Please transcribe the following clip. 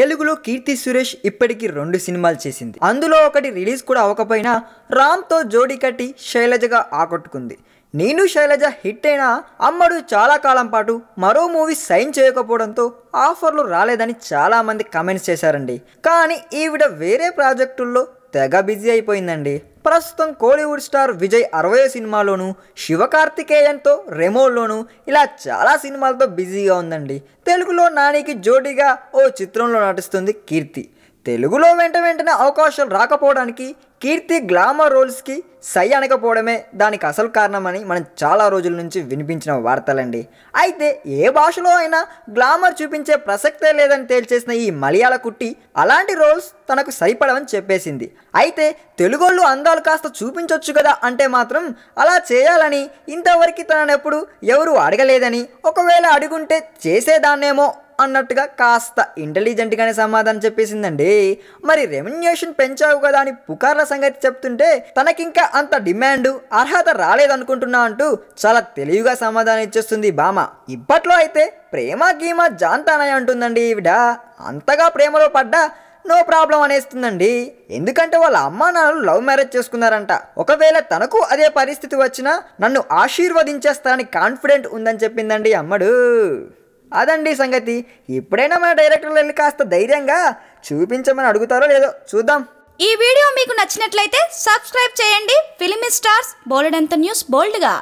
తెలుగులో కీర్తి సురేష్ ఇప్పటికి రెండు సినిమాలు చేసింది అందులో ఒకటి రిలీజ్ కూడా అవ్వకపోయినా రామ్తో జోడీ కట్టి శైలజగా ఆకట్టుకుంది నేను శైలజ హిట్ అయినా అమ్మడు చాలా కాలం పాటు మరో మూవీ సైన్ చేయకపోవడంతో ఆఫర్లు రాలేదని చాలామంది కమెంట్స్ చేశారండి కానీ ఈవిడ వేరే ప్రాజెక్టుల్లో తెగ బిజీ అయిపోయిందండి ప్రస్తుతం కోలీవుడ్ స్టార్ విజయ్ అరవై సినిమాలోను శివకార్తికేయన్తో రెమోలోను ఇలా చాలా సినిమాలతో బిజీగా ఉందండి తెలుగులో నానికి జోడీగా ఓ చిత్రంలో నటిస్తుంది కీర్తి తెలుగులో వెంట వెంటనే అవకాశాలు రాకపోవడానికి కీర్తి గ్లామర్ రోల్స్కి సై అనకపోవడమే దానికి అసలు కారణమని మనం చాలా రోజుల నుంచి వినిపించిన వార్తలండి అయితే ఏ భాషలో అయినా గ్లామర్ చూపించే ప్రసక్తే లేదని తేల్చేసిన ఈ మలయాళ కుట్టి అలాంటి రోల్స్ తనకు సరిపడవని చెప్పేసింది అయితే తెలుగోళ్ళు అందాలు కాస్త చూపించవచ్చు కదా అంటే మాత్రం అలా చేయాలని ఇంతవరకు ఎప్పుడు ఎవరూ అడగలేదని ఒకవేళ అడుగుంటే చేసేదాన్నేమో అన్నట్టుగా కాస్త ఇంటెలిజెంట్గానే సమాధానం చెప్పేసిందండి మరి రెమ్యునేషన్ పెంచావు కదా అని పుకార్ల సంగతి చెప్తుంటే తనకింకా అంత డిమాండ్ అర్హత రాలేదనుకుంటున్నా అంటూ చాలా తెలివిగా సమాధానం ఇచ్చేస్తుంది భామ ఇప్పట్లో అయితే ప్రేమ గీమ జాంతానయ్య అంటుందండి ఈవిడ అంతగా ప్రేమలో పడ్డా నో ప్రాబ్లం అనేస్తుందండి ఎందుకంటే వాళ్ళ అమ్మ నాన్న లవ్ మ్యారేజ్ చేసుకున్నారంట ఒకవేళ తనకు అదే పరిస్థితి వచ్చినా నన్ను ఆశీర్వదించేస్తానని కాన్ఫిడెంట్ ఉందని చెప్పిందండి అమ్మడు అదండి సంగతి ఇప్పుడైనా మన డైరెక్టర్లు వెళ్ళి కాస్త ధైర్యంగా చూపించమని అడుగుతారో లేదో చూద్దాం ఈ వీడియో మీకు నచ్చినట్లయితే సబ్స్క్రైబ్ చేయండి ఫిలిమి స్టార్స్ బోల్డ్ అంత న్యూస్ బోల్డ్గా